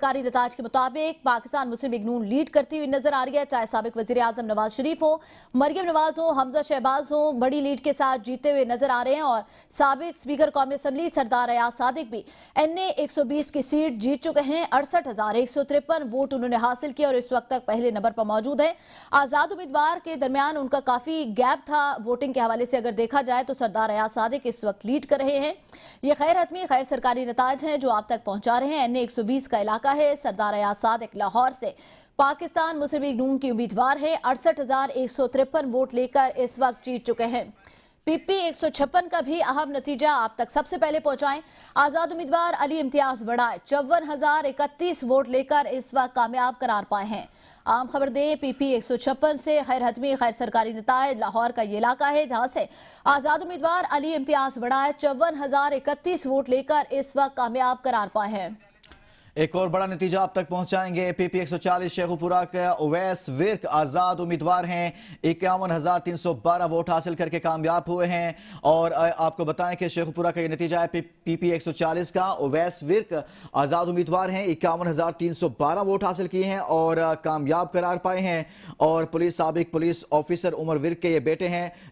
सरकारी नताज के मुताबिक पाकिस्तान मुस्लिम लीग नून लीड करती हुई नजर आ रही है चाहे सबक वजीर आजम नवाज शरीफ हो मरियम नवाज हो हमजा शहबाज हो बड़ी लीड के साथ जीते हुए नजर आ रहे हैं और सबक स्पीकर कौमी असम्बली सरदार अयाज सादिक भी एन ए एक सौ बीस की सीट जीत चुके हैं अड़सठ हजार एक सौ तिरपन वोट उन्होंने हासिल किए और इस वक्त तक पहले नंबर पर मौजूद है आजाद उम्मीदवार के दरमियान उनका काफी गैप था वोटिंग के हवाले से अगर देखा जाए तो सरदार अयाज सादिक इस वक्त लीड कर रहे हैं ये खैर हतमी खैर सरकारी नताज हैं जो आप तक पहुंचा रहे हैं एन ए एक सौ बीस का इलाका आता है सरदार अया सादिक लाहौर से पाकिस्तान मुस्लिम लीग नून के उम्मीदवार हैं अड़सठ हजार एक सौ तिरपन वोट लेकर इस वक्त जीत चुके हैं पीपी एक सौ छप्पन का भी अहम नतीजा आप तक सबसे पहले पहुंचाएं आजाद उम्मीदवार अली इम्तियाज बड़ा चौवन हजार इकतीस वोट लेकर इस वक्त कामयाब करार पाए हैं आम खबर दें पीपी एक सौ छप्पन से खैर हतमी खैर सरकारी नेताए लाहौर का ये इलाका है जहां से आजाद उम्मीदवार अली इम्तियाज बड़ा चौवन हजार इकतीस वोट लेकर इस वक्त कामयाब करार पाए हैं एक और बड़ा नतीजा अब तक पहुंचाएंगे सौ 140 शेखुपुरा का ओवैस विर्क आजाद उम्मीदवार हैं इक्यावन हजार तीन सौ बारह वोट हासिल करके कामयाब हुए हैं और आपको बताएं कि शेखुपुरा का यह नतीजा है पीपी 140 का ओवैस विर्क आजाद उम्मीदवार हैं इक्यावन हजार तीन सौ बारह वोट हासिल किए हैं और कामयाब करार पाए हैं और पुलिस सबक पुलिस ऑफिसर उमर विर्क के ये बेटे हैं